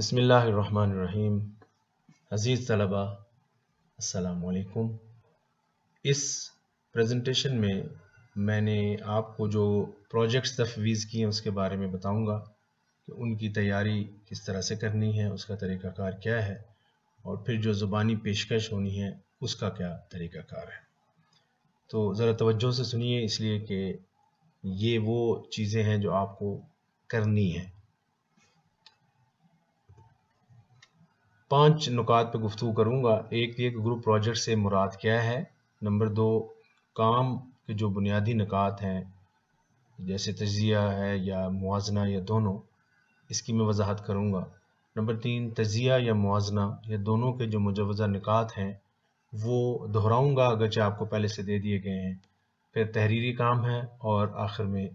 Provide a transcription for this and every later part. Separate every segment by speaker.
Speaker 1: बसमीम अज़ीज़ तलबा असलकुम इस प्रेजेंटेशन में मैंने आपको जो प्रोजेक्ट्स तफवीज़ किए हैं उसके बारे में बताऊंगा कि उनकी तैयारी किस तरह से करनी है उसका तरीक़ाकार क्या है और फिर जो ज़ुबानी पेशकश होनी है उसका क्या तरीक़ाकार है तो ज़रा तवज्जो से सुनिए इसलिए कि ये वो चीज़ें हैं जो आपको करनी है पांच नुकात पर गुफ्तु करूँगा एक ये कि ग्रुप प्रोजेक्ट से मुराद क्या है नंबर दो काम के जो बुनियादी नकात हैं जैसे तजिया है या मुजना या दोनों इसकी मैं वजाहत करूँगा नंबर तीन तजिया या मुजना या दोनों के जो मुजवज़ा निकात हैं वो दोहराऊँगा अगरचे आपको पहले से दे दिए गए हैं फिर तहरीरी काम है और आखिर में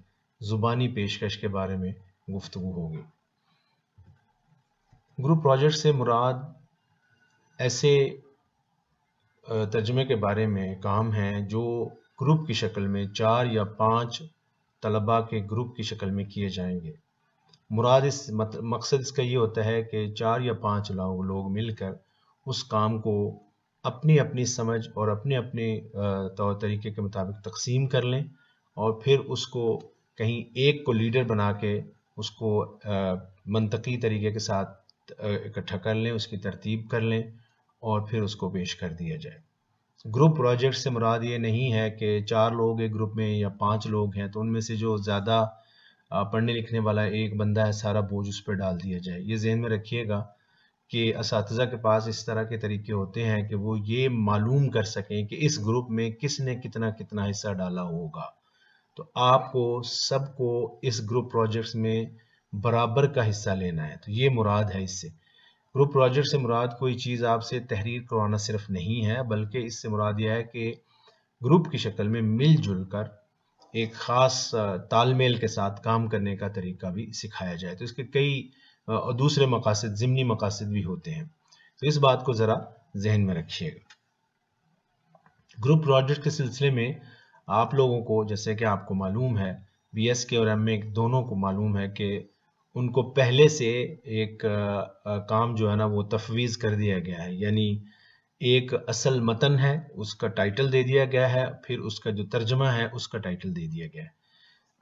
Speaker 1: ज़ुबानी पेशकश के बारे में गुफ्तु होगी ग्रुप प्रोजेक्ट से मुराद ऐसे तर्जमे के बारे में काम हैं जो ग्रुप की शक्ल में चार या पांच तलबा के ग्रुप की शक्ल में किए जाएंगे मुराद इस मत, मकसद इसका ये होता है कि चार या पांच लोग लोग मिलकर उस काम को अपनी अपनी समझ और अपने अपने तौर तरीके के मुताबिक तकसीम कर लें और फिर उसको कहीं एक को लीडर बना के उसको मनतकी तरीके के साथ इकट्ठा कर लें उसकी तरतीब कर लें और फिर उसको पेश कर दिया जाए ग्रुप प्रोजेक्ट से मुराद ये नहीं है कि चार लोग एक ग्रुप में या पांच लोग हैं तो उनमें से जो ज़्यादा पढ़ने लिखने वाला एक बंदा है सारा बोझ उस पर डाल दिया जाए ये जहन में रखिएगा कि इस के पास इस तरह के तरीके होते हैं कि वो ये मालूम कर सकें कि इस ग्रुप में किसने कितना कितना हिस्सा डाला होगा तो आपको सबको इस ग्रुप प्रोजेक्ट्स में बराबर का हिस्सा लेना है तो ये मुराद है इससे ग्रुप प्रोजेक्ट से मुराद कोई चीज़ आपसे तहरीर करवाना सिर्फ नहीं है बल्कि इससे मुराद यह है कि ग्रुप की शक्ल में मिलजुल कर एक ख़ास तालमेल के साथ काम करने का तरीका भी सिखाया जाए तो इसके कई दूसरे मकासद ज़मनी मकासद भी होते हैं तो इस बात को ज़रा जहन में रखिएगा ग्रुप प्रोजेक्ट के सिलसिले में आप लोगों को जैसे कि आपको मालूम है बी एस के और एम ए दोनों को मालूम है कि उनको पहले से एक काम जो है ना वो तफवीज़ कर दिया गया है यानी एक असल मतन है उसका टाइटल दे दिया गया है फिर उसका जो तर्जमा है उसका टाइटल दे दिया गया है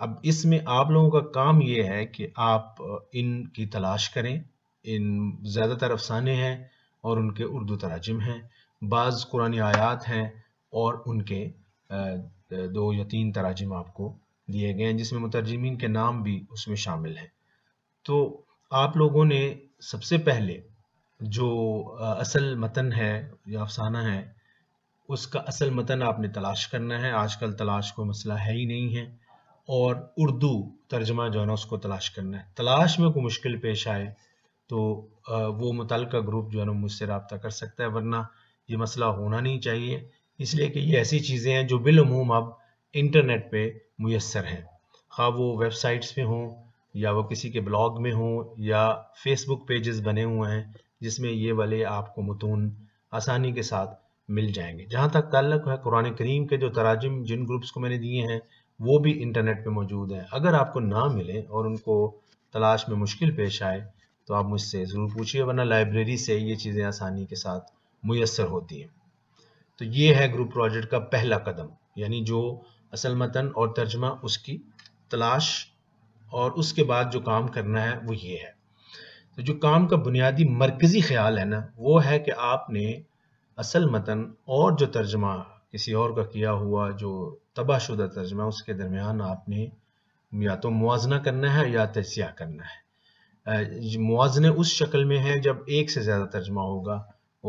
Speaker 1: अब इसमें आप लोगों का काम ये है कि आप इनकी तलाश करें इन ज़्यादातर अफसाने हैं और उनके उर्दू तराजम हैं बाज़ कुरानी आयात हैं और उनके दो या तीन तराजम आपको दिए गए हैं जिसमें मुतरजमीन के नाम भी उसमें शामिल हैं तो आप लोगों ने सबसे पहले जो असल मतन है या अफसाना है उसका असल मतन आपने तलाश करना है आजकल तलाश को मसला है ही नहीं है और उर्दू तर्जमा जो है ना उसको तलाश करना है तलाश में कोई मुश्किल पेश आए तो वो मुतल ग्रुप जो है ना मुझसे रबता कर सकता है वरना ये मसला होना नहीं चाहिए इसलिए कि ये ऐसी चीज़ें हैं जो बिलूम अब इंटरनेट पे मैसर हैं खा वो वेबसाइट्स पे हों या वो किसी के ब्लॉग में हो या फेसबुक पेजेस बने हुए हैं जिसमें ये वाले आपको मतून आसानी के साथ मिल जाएंगे जहाँ तक तल्लक है कुरान करीम के जो तराजम जिन ग्रुप्स को मैंने दिए हैं वो भी इंटरनेट पे मौजूद हैं अगर आपको ना मिले और उनको तलाश में मुश्किल पेश आए तो आप मुझसे ज़रूर पूछिए वरना लाइब्रेरी से ये चीज़ें आसानी के साथ मैसर होती हैं तो ये है ग्रुप प्रोजेक्ट का पहला कदम यानी जो असल मतन और तर्जमा उसकी तलाश और उसके बाद जो काम करना है वो ये है तो जो काम का बुनियादी मरकज़ी ख्याल है ना वो है कि आपने असल मतन और जो तर्जमा किसी और का किया हुआ जो तबाहशुदा तर्जमा उसके दरमियान आपने या तो मुजना करना है या तजिया करना है मुजने उस शक्ल में है जब एक से ज़्यादा तर्जमा होगा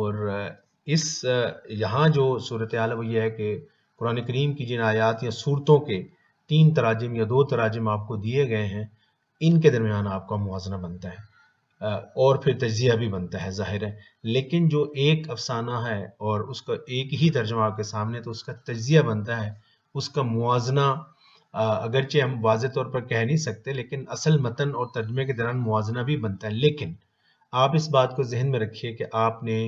Speaker 1: और इस यहाँ जो सूरत आल वो ये है कि कुरान करीम की जिन आयात या सूरतों के तीन तराजिम या दो तराजिम आपको दिए गए हैं इनके दरमियान आपका मुजना बनता है और फिर तजिया भी बनता है ज़ाहिर है लेकिन जो एक अफसाना है और उसका एक ही तर्जमा आपके सामने तो उसका तजिया बनता है उसका मुजना अगरचे हम वाज तौर पर कह नहीं सकते लेकिन असल मतन और तर्जमे के दौरान मुजना भी बनता है लेकिन आप इस बात को जहन में रखिए कि आपने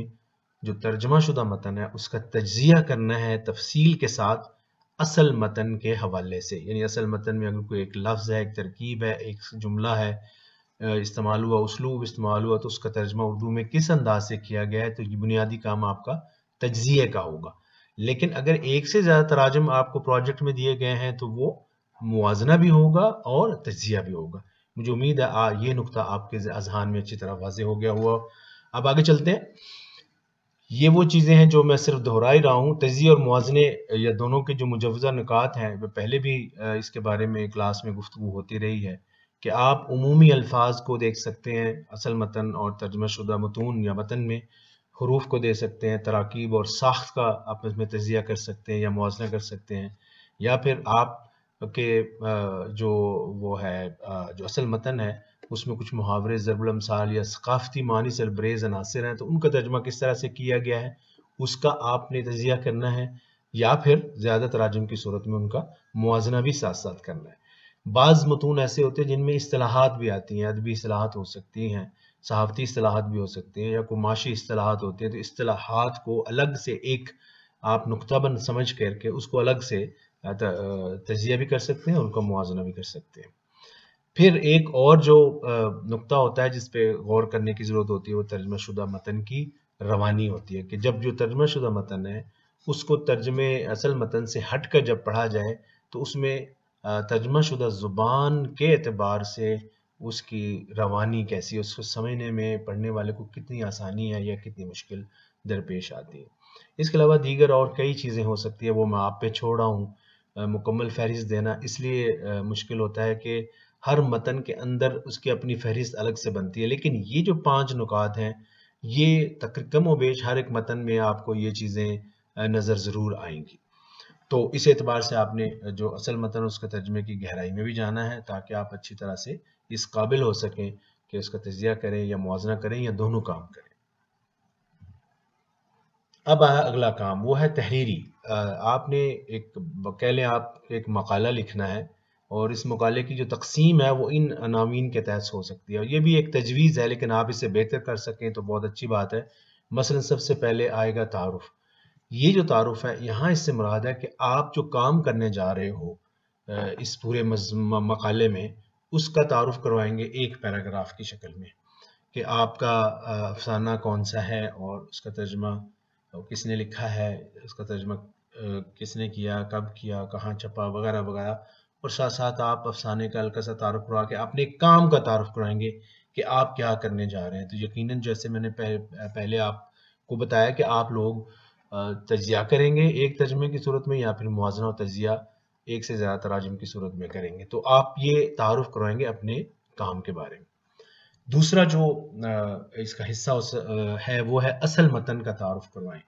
Speaker 1: जो तर्जमा शुदा मतन है उसका तजिया करना है तफसील के साथ असल मतन के हवाले से यानी असल मतन में अगर कोई एक लफ्ज़ है एक तरकीब है एक जुमला है इस्तेमाल हुआ उसलूब इस्तेमाल हुआ तो उसका तर्जमा उर्दू में किस अंदाज से किया गया है तो ये बुनियादी काम आपका तजिए का होगा लेकिन अगर एक से ज़्यादा तराजम आपको प्रोजेक्ट में दिए गए हैं तो वो मुजना भी होगा और तजिया भी होगा मुझे उम्मीद है आ, ये नुकता आपके अजहान में अच्छी तरह वाजे हो गया हुआ अब आगे चलते हैं ये वो चीज़ें हैं जो मैं सिर्फ दोहरा ही रहा हूँ तजी और मुजने या दोनों के जो मुजवज़ा निकात हैं वह पहले भी इसके बारे में क्लास में गुफ्तु होती रही है कि आप अमूमी अल्फाज को देख सकते हैं असल मतन और तर्जमा शुदा मतून या मतन में हरूफ को दे सकते हैं तराकीब और साख्त का आप इसमें तजिया कर सकते हैं या मुजना कर सकते हैं या फिर आप के जो वो है जो असल मतन है उसमें कुछ मुहावरे ज़रबुलमसाल या सकाफ़ती मानी सरबरेज अनासर हैं तो उनका तर्जमा किस तरह से किया गया है उसका आपने तजिया करना है या फिर ज़्यादा तराजम की सूरत में उनका मुजना भी साथ साथ करना है बाज़ मतून ऐसे होते हैं जिनमें असलाहत भी आती हैं अदबी असलाहत हो सकती हैं सहाफ़ती असलाहत भी हो सकती हैं या कोई माशी असलाहत होती हैं तो असलाहत को अलग से एक आप नुकताबन समझ करके उसको अलग से तजिया भी कर सकते हैं उनका मुजना भी कर सकते हैं फिर एक और जो नुकता होता है जिसपे गौर करने की ज़रूरत होती है वो तर्जमा शुदा मतन की रवानी होती है कि जब जो तर्जमा शुदा मतन है उसको तर्जमे असल मतन से हट कर जब पढ़ा जाए तो उसमें तर्जमा शुदा ज़ुबान के अतबार से उसकी रवानी कैसी है उसको समझने में पढ़ने वाले को कितनी आसानी है या कितनी मुश्किल दरपेश आती है इसके अलावा दीगर और कई चीज़ें हो सकती है वो मैं आप पे छोड़ रहा हूँ मुकम्मल फहरिस्त देना इसलिए मुश्किल होता है कि हर मतन के अंदर उसकी अपनी फहरिस्त अलग से बनती है लेकिन ये जो पांच नुकात हैं ये कम वेश हर एक मतन में आपको ये चीज़ें नज़र ज़रूर आएंगी तो इस एतबार से आपने जो असल मतन उसके तर्जमे की गहराई में भी जाना है ताकि आप अच्छी तरह से इस काबिल हो सकें कि उसका तजिया करें या मुजना करें या दोनों काम करें अब आया अगला काम वो है तहरीरी आपने एक कह लें आप एक मकाला लिखना है और इस मकाले की जो तकसीम है वो इन अनामीन के तहत हो सकती है और ये भी एक तजवीज़ है लेकिन आप इसे बेहतर कर सकें तो बहुत अच्छी बात है मसलन सबसे पहले आएगा तारफ़ ये जो तारफ़ है यहाँ इससे मुराद है कि आप जो काम करने जा रहे हो इस पूरे मकाले में उसका तारफ़ करवाएंगे एक पैराग्राफ की शक्ल में कि आपका अफसाना कौन सा है और उसका तर्जमा किसने लिखा है उसका तर्जमा किसने किया कब किया कहाँ छपा वगैरह वगैरह और साथ साथ आप अफसाने का हल्का सा तारफ़ करवा के अपने काम का तारफ़ करवाएंगे कि आप क्या करने जा रहे हैं तो यकीनन जैसे मैंने पह, पहले आपको बताया कि आप लोग तजिया करेंगे एक तर्जमे की सूरत में या फिर मुआजना और तजिया एक से ज़्यादा तराजम की सूरत में करेंगे तो आप ये तारफ़ करवाएंगे अपने काम के बारे में दूसरा जो इसका हिस्सा है वो है असल मतन का तारफ़ करवाएं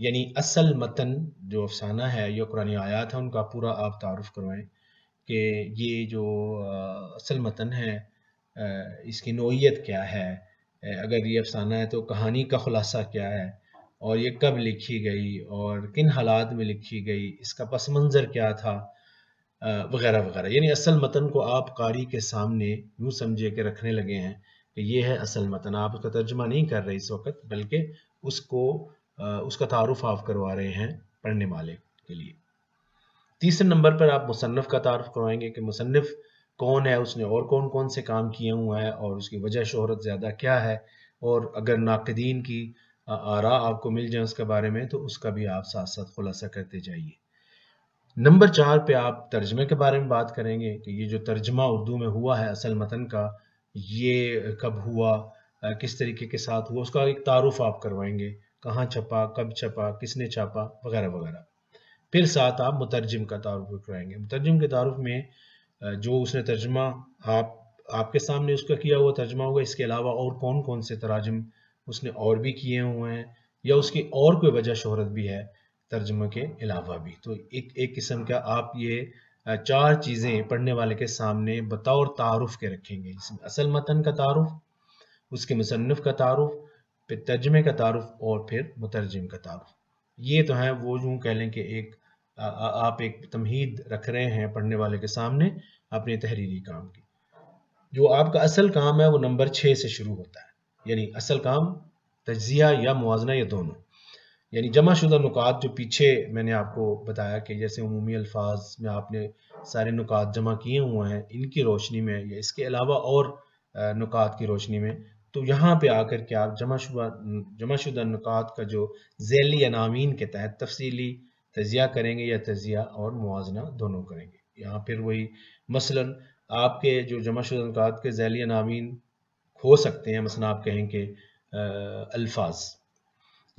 Speaker 1: यानी असल मतन जो अफसाना है या कुरानी आयात है उनका पूरा आप तारफ़ करवाएं कि ये जो असल मतन है इसकी नोयत क्या है अगर ये अफसाना है तो कहानी का ख़ुलासा क्या है और ये कब लिखी गई और किन हालात में लिखी गई इसका पस मंज़र क्या था वगैरह वगैरह यानी असल मतन को आप कारी के सामने यूँ समझे के रखने लगे हैं कि ये है असल मतन आप उसका तर्जमा नहीं कर रहे इस वक्त बल्कि उसको उसका तारुफ आप करवा रहे हैं पढ़ने वाले के लिए तीसरे नंबर पर आप मुसनफ़ का तारफ़ करवाएंगे कि मुसनफ़ कौन है उसने और कौन कौन से काम किए हुए हैं और उसकी वजह शहरत ज़्यादा क्या है और अगर नाकदीन की आरा आपको मिल जाए उसके बारे में तो उसका भी आप साथ साथ खुलासा करते जाइए नंबर चार पे आप तर्जमे के बारे में बात करेंगे कि ये जो तर्जमा उर्दू में हुआ है असल मतन का ये कब हुआ किस तरीके के साथ हुआ उसका एक तारुफ आप करवाएंगे कहाँ छपा कब छपा किसने छापा वगैरह वगैरह फिर साथ आप मुतरजम का तारफ़ कराएंगे मुतरजम के तारफ़ में जो उसने तर्जमा आप आपके सामने उसका किया हुआ तर्जमा होगा इसके अलावा और कौन कौन से तराजम उसने और भी किए हुए हैं या उसकी और कोई वजह शहरत भी है तर्जमे के अलावा भी तो एक एक किस्म का आप ये चार चीज़ें पढ़ने वाले के सामने बतौर तारफ़ के रखेंगे इसमें असल मतन का तारफ़ उसके मुसनफ़ का तारफ़ फिर तर्जमे का तारफ़ और फिर मुतरजम का तारफ़ ये तो है वो जो कह लें कि एक आप एक तमहीद रख रहे हैं पढ़ने वाले के सामने अपने तहरीरी काम की जो आपका असल काम है वो नंबर छः से शुरू होता है यानी असल काम तजिया या मुजना या दोनों यानी जमा शुदा नुकात जो पीछे मैंने आपको बताया कि जैसे अमूमी अल्फाज में आपने सारे नुकात जमा किए हुए हैं इनकी रोशनी में या इसके अलावा और नुकात की रोशनी में तो यहाँ पे आकर के आप जमा शुदा जमा शुदा नुकात का जो जैली अनामीन के तहत तफसीली तजिया करेंगे या तजिया और मुआजना दोनों करेंगे यहाँ फिर वही मसलन आपके जो जमाशुदात के जैली नामीन खो सकते हैं मसलन आप कहें कि अल्फाज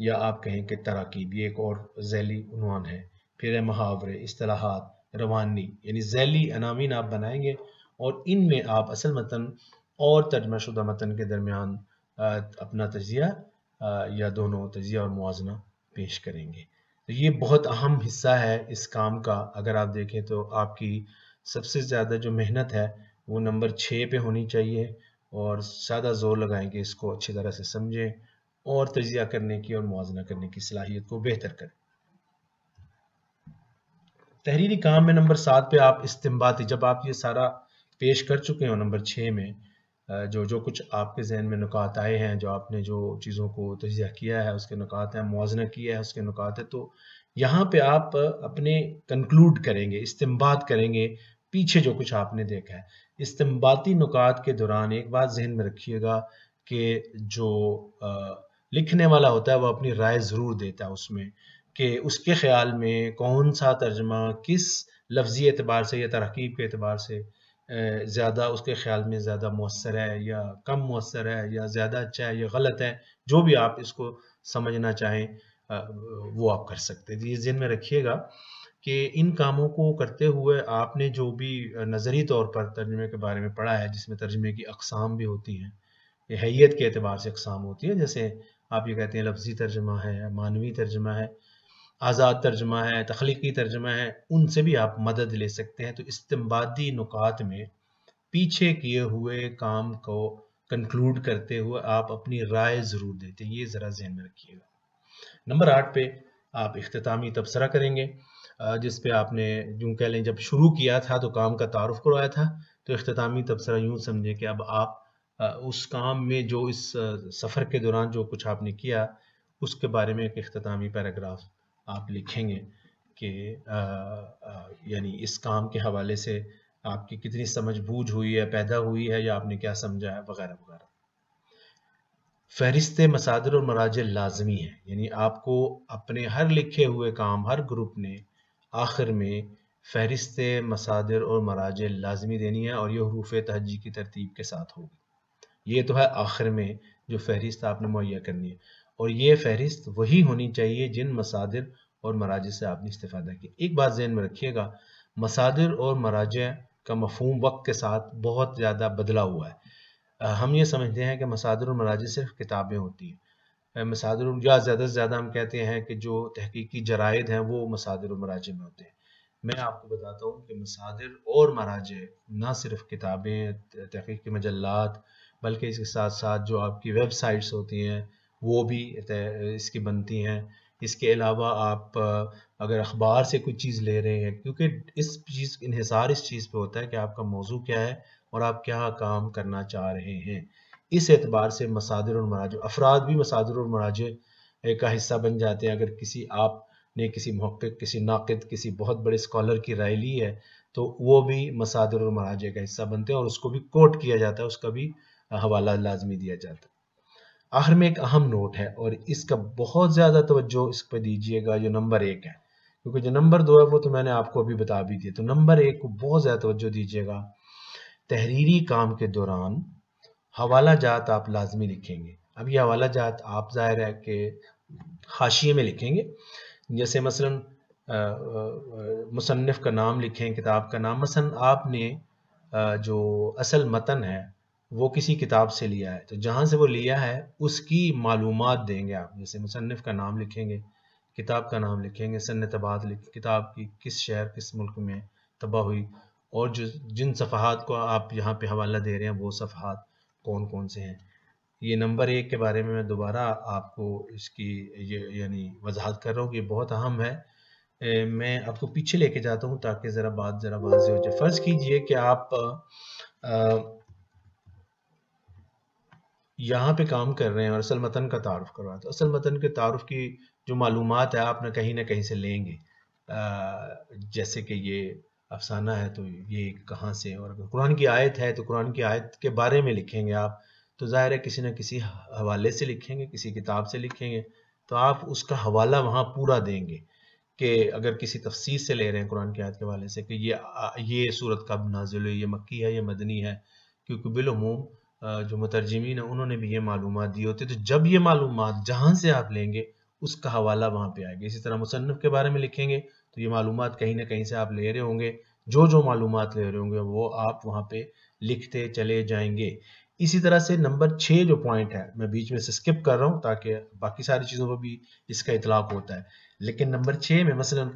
Speaker 1: या आप कहें कि तराकीब ये एक और जैली उनवान है फिर है मुहावरे असलाहत रवानी यानी जैली अनामीन आप बनाएंगे और इन में आप असल मतन और तर्जमा शुदा मतन के दरमियान अपना तजिया या दोनों तजिया और मुआजना पेश करेंगे तो ये बहुत अहम हिस्सा है इस काम का अगर आप देखें तो आपकी सबसे ज़्यादा जो मेहनत है वो नंबर छः पे होनी चाहिए और ज़्यादा जोर लगाएं कि इसको अच्छी तरह से समझें और तजिया करने की और मुआजना करने की सलाहियत को बेहतर करें तहरीरी काम में नंबर सात पे आप इस्तेमाल जब आप ये सारा पेश कर चुके हो नंबर छः में जो जो कुछ आपके जहन में नुकात आए हैं जो आपने जो चीज़ों को तजिया किया है उसके नुकात हैं मुआजना किया है उसके नुकात है तो यहाँ पे आप अपने कंक्लूड करेंगे इस्तेमाल करेंगे पीछे जो कुछ आपने देखा है इस्तेमाती नुकात के दौरान एक बात जहन में रखिएगा कि जो लिखने वाला होता है वह अपनी राय ज़रूर देता है उसमें कि उसके ख्याल में कौन सा तर्जमा किस लफ्ज़ी एतबार से या तरकीब के अतबार से ज़्यादा उसके ख्याल में ज़्यादा मौसर है या कम मौसर है या ज़्यादा अच्छा है या गलत है जो भी आप इसको समझना चाहें वो आप कर सकते हैं ये ज़िन में रखिएगा कि इन कामों को करते हुए आपने जो भी नज़री तौर पर तर्जमे के बारे में पढ़ा है जिसमें तर्जमे की अकसाम भी होती हैं हैत के अतबार से अकसाम होती है जैसे आप ये कहते हैं लफ्जी तर्जमा है मानवी तर्जमा है आज़ाद तर्जमा है तख्लीकी तर्जमा है उनसे भी आप मदद ले सकते हैं तो इस्तेमादी नुकात में पीछे किए हुए काम को कंक्लूड करते हुए आप अपनी राय ज़रूर देते हैं ये ज़रा जहन में रखिएगा नंबर आठ पे आप अख्तामी तबसरा करेंगे जिस पे आपने यूँ कह लें जब शुरू किया था तो काम का तारफ़ करवाया था तो अख्तामी तबसरा यूँ समझें कि अब आप उस काम में जो इस सफ़र के दौरान जो कुछ आपने किया उसके बारे में एक अख्तामी पैराग्राफ आप लिखेंगे कि यानी इस काम के हवाले से आपकी कितनी समझ बूझ हुई है पैदा हुई है या आपने क्या समझा है वगैरह वगैरह फहरिस्त मसादर और मराज लाजमी है यानी आपको अपने हर लिखे हुए काम हर ग्रुप ने आखिर में फहरिस्त मसादर और मराज लाजमी देनी है और ये हरूफ तहजी की तरतीब के साथ होगी ये तो है आखिर में जो फहरिस्त आपने मुहैया करनी है और ये फहरिस्त वही होनी चाहिए जिन मसादिर और मराज से आपने इस्तेफादा किया एक बात जहन में रखिएगा मसादिर और मराज का मफहम वक्त के साथ बहुत ज़्यादा बदला हुआ है हम ये समझते हैं कि मसादर और मराज सिर्फ किताबें होती हैं मसादर या ज़्यादा से ज़्यादा हम कहते हैं कि जो तहकीकी जराइद हैं वो मसादर और मराज में होते हैं मैं आपको बताता हूँ कि मसादर और मराज ना सिर्फ किताबें तहकीक मजलत बल्कि इसके साथ साथ जो आपकी वेबसाइट्स होती हैं वो भी इसकी बनती हैं इसके अलावा आप अगर अखबार से कोई चीज़ ले रहे हैं क्योंकि इस चीज़ इहिसार इस चीज़ पे होता है कि आपका मौजू क्या है और आप क्या काम करना चाह रहे हैं इस एतबार से मसादर और मराज अफराद भी मसादर और मराज का हिस्सा बन जाते हैं अगर किसी आप ने किसी महक़ किसी नाकद किसी बहुत बड़े स्कॉलर की राय ली है तो वो भी मसादर और मराजे का हिस्सा बनते हैं और उसको भी कोट किया जाता है उसका भी हवाला लाजमी दिया जाता है आखिर में एक अहम नोट है और इसका बहुत ज़्यादा तवज्जो इस पर दीजिएगा जो नंबर एक है क्योंकि जो नंबर दो है वो तो मैंने आपको अभी बता भी दिया तो नंबर एक को बहुत ज़्यादा तवज्जो दीजिएगा तहरीरी काम के दौरान हवाला जात आप लाजमी लिखेंगे अब ये हवाला जात आप ज़ाहिर है कि हाशिए में लिखेंगे जैसे मसला मुसनफ़ का नाम लिखें किताब का नाम मसन आपने जो असल मतन है वो किसी किताब से लिया है तो जहाँ से वो लिया है उसकी मालूम देंगे आप जैसे मुसनफ़ का नाम लिखेंगे किताब का नाम लिखेंगे सन तबाद लिख किताब की किस शहर किस मुल्क में तबाह हुई और जो जिन सफ़ात को आप यहाँ पे हवाला दे रहे हैं वो सफ़ात कौन कौन से हैं ये नंबर एक के बारे में मैं दोबारा आपको इसकी ये यानी वजाहत कर रहा हूँ कि बहुत अहम है ए, मैं आपको पीछे लेके जाता हूँ ताकि ज़रा बात ज़रा वाजी हो जाए फ़र्ज़ कीजिए कि आप आ, आ, यहाँ पे काम कर रहे हैं और असल मतन का तारफ़ है तो असल मतन के तारफ़ की जो मालूम है आप ना कहीं ना कहीं से लेंगे जैसे कि ये अफसाना है तो ये कहाँ से और अगर कुरान की आयत है तो कुरान की आयत के बारे में लिखेंगे आप तो ज़ाहिर है किसी न किसी हवाले से लिखेंगे किसी किताब से लिखेंगे तो आप उसका हवाला वहाँ पूरा देंगे कि अगर किसी तफसीर से ले रहे हैं कुरान की आयत के हवाले से कि ये ये सूरत कब नाजिल हुई ये मक्की है ये मदनी है क्योंकि बिलूम जो मुतरजमी है उन्होंने भी ये मालूम दी होती है तो जब ये मालूम जहाँ से आप लेंगे उसका हवाला वहाँ पे आएगा इसी तरह मुसनफ़ के बारे में लिखेंगे तो ये मालूम कहीं ना कहीं से आप ले रहे होंगे जो जो मालूम ले रहे होंगे वो आप वहाँ पे लिखते चले जाएंगे इसी तरह से नंबर छः जो पॉइंट है मैं बीच में से स्किप कर रहा हूँ ताकि बाकी सारी चीज़ों पर भी इसका इतलाक होता है लेकिन नंबर छः में मसला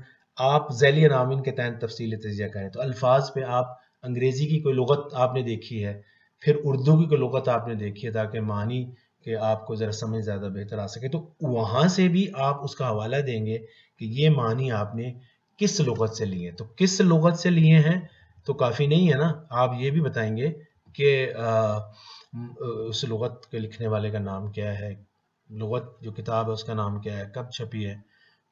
Speaker 1: आप जैली नामिन के तहत तफसी तजिया करें तो अल्फाज पर आप अंग्रेज़ी की कोई लगत आपने देखी है फिर उर्दू की लगत आपने देखी है ताकि मानी कि आपको ज़रा समझ ज़्यादा बेहतर आ सके तो वहाँ से भी आप उसका हवाला देंगे कि ये मानी आपने किस लगत से लिए तो किस लगत से लिए हैं तो काफ़ी नहीं है ना आप ये भी बताएंगे कि उस लगत के लिखने वाले का नाम क्या है लगत जो किताब है उसका नाम क्या है कब छपी है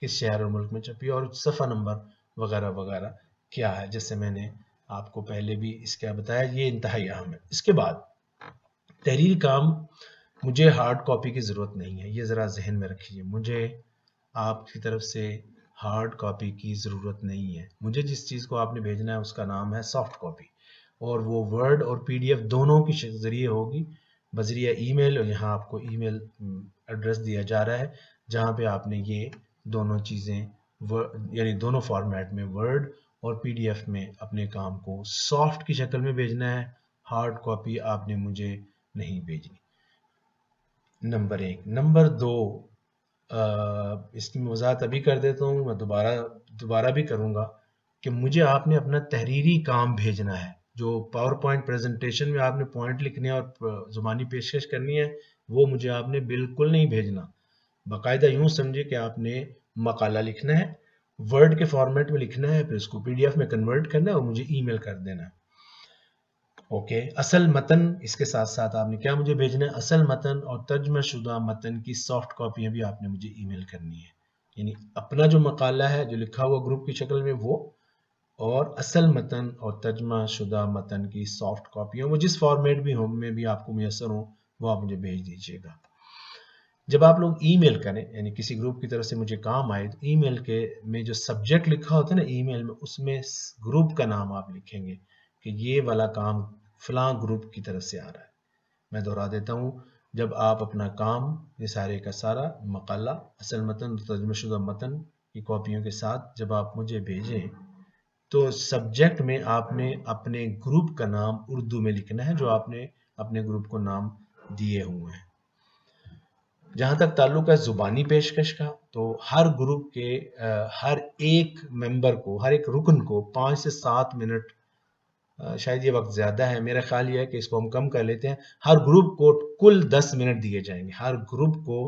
Speaker 1: किस शहर और मुल्क में छपी है और सफ़ा नंबर वगैरह वगैरह क्या है जैसे मैंने आपको पहले भी इसका बताया ये इंतहाई अहम है इसके बाद तहरीर काम मुझे हार्ड कॉपी की ज़रूरत नहीं है ये ज़रा जहन में रखिए मुझे आपकी तरफ से हार्ड कॉपी की ज़रूरत नहीं है मुझे जिस चीज़ को आपने भेजना है उसका नाम है सॉफ्ट कॉपी और वो वर्ड और पीडीएफ दोनों के ज़रिए होगी बजरिया ईमेल और यहाँ आपको ईमेल एड्रेस दिया जा रहा है जहाँ पे आपने ये दोनों चीज़ें यानी दोनों फॉर्मेट में वर्ड और पीडीएफ में अपने काम को सॉफ्ट की शक्ल में भेजना है हार्ड कॉपी आपने मुझे नहीं भेजनी नंबर एक नंबर दो आ, इसकी वजाहत अभी कर देता हूँ मैं दोबारा दोबारा भी करूँगा कि मुझे आपने अपना तहरीरी काम भेजना है जो पावर पॉइंट प्रेजेंटेशन में आपने पॉइंट लिखने और ज़ुबानी पेशकश करनी है वो मुझे आपने बिल्कुल नहीं भेजना बाकायदा यूँ समझे कि आपने मकाला लिखना है वर्ड के फॉर्मेट में लिखना है फिर उसको पीडीएफ में कन्वर्ट करना है और मुझे ईमेल कर देना है ओके असल मतन इसके साथ साथ आपने क्या मुझे भेजना है असल मतन और तर्जमा शुदा मतन की सॉफ्ट कॉपियां भी आपने मुझे ईमेल करनी है यानी अपना जो मकाला है जो लिखा हुआ ग्रुप की शक्ल में वो और असल मतन और तर्जमा शुदा मतन की सॉफ्ट कॉपियाँ वो जिस फॉर्मेट भी हो में भी आपको मैसर हो वो आप मुझे भेज दीजिएगा जब आप लोग ईमेल करें यानी किसी ग्रुप की तरफ से मुझे काम आए तो ईमेल के में जो सब्जेक्ट लिखा होता है ना ईमेल में उसमें ग्रुप का नाम आप लिखेंगे कि ये वाला काम फलां ग्रुप की तरफ से आ रहा है मैं दोहरा देता हूँ जब आप अपना काम ये सारे का सारा मकाला असल मतन तजमशुदा मतन की कॉपियों के साथ जब आप मुझे भेजें तो सब्जेक्ट में आपने अपने ग्रुप का नाम उर्दू में लिखना है जो आपने अपने ग्रुप को नाम दिए हुए हैं जहाँ तक ताल्लुक है ज़ुबानी पेशकश का तो हर ग्रुप के हर एक मेंबर को हर एक रुकन को पाँच से सात मिनट शायद ये वक्त ज़्यादा है मेरा ख्याल ये है कि इसको हम कम कर लेते हैं हर ग्रुप को कुल दस मिनट दिए जाएंगे हर ग्रुप को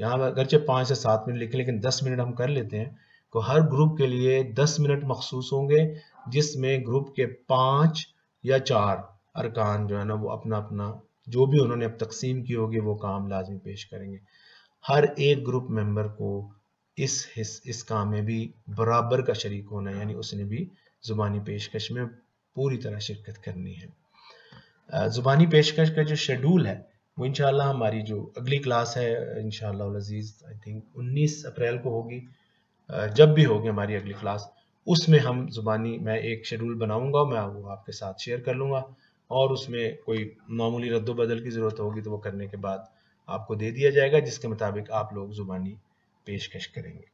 Speaker 1: यहाँ अगरचे पाँच से सात मिनट लिखे लेकिन दस मिनट हम कर लेते हैं तो हर ग्रुप के लिए दस मिनट मखसूस होंगे जिसमें ग्रुप के पाँच या चार अरकान जो है ना वो अपना अपना जो भी उन्होंने अब तकसीम की होगी वो काम लाजमी पेश करेंगे हर एक ग्रुप मेंबर को इस हिस, इस काम में भी बराबर का शरीक होना है यानी उसने भी ज़ुबानी पेशकश में पूरी तरह शिरकत करनी है ज़ुबानी पेशकश का जो शेड्यूल है वो इनशाला हमारी जो अगली क्लास है इनशाला लजीज आई थिंक 19 अप्रैल को होगी जब भी होगी हमारी अगली क्लास उसमें हम ज़ुबानी मैं एक शेड्यूल बनाऊंगा मैं वो आपके साथ शेयर कर लूँगा और उसमें कोई मामूली रद्द बदल की ज़रूरत होगी तो वो करने के बाद आपको दे दिया जाएगा जिसके मुताबिक आप लोग ज़ुबानी पेशकश करेंगे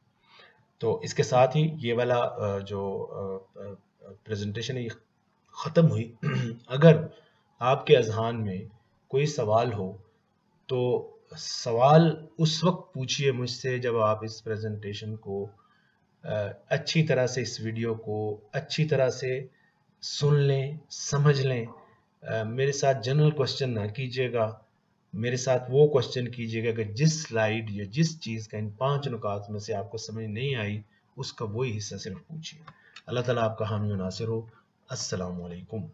Speaker 1: तो इसके साथ ही ये वाला जो प्रेजेंटेशन है ये ख़त्म हुई अगर आपके अजहान में कोई सवाल हो तो सवाल उस वक्त पूछिए मुझसे जब आप इस प्रेजेंटेशन को अच्छी तरह से इस वीडियो को अच्छी तरह से सुन लें समझ लें मेरे साथ जनरल क्वेश्चन ना कीजिएगा मेरे साथ वो क्वेश्चन कीजिएगा कि जिस स्लाइड या जिस चीज़ का इन पांच नुकात में से आपको समझ नहीं आई उसका वही हिस्सा सिर्फ पूछिए अल्लाह ताला आपका हामी नासिर हो असलकुम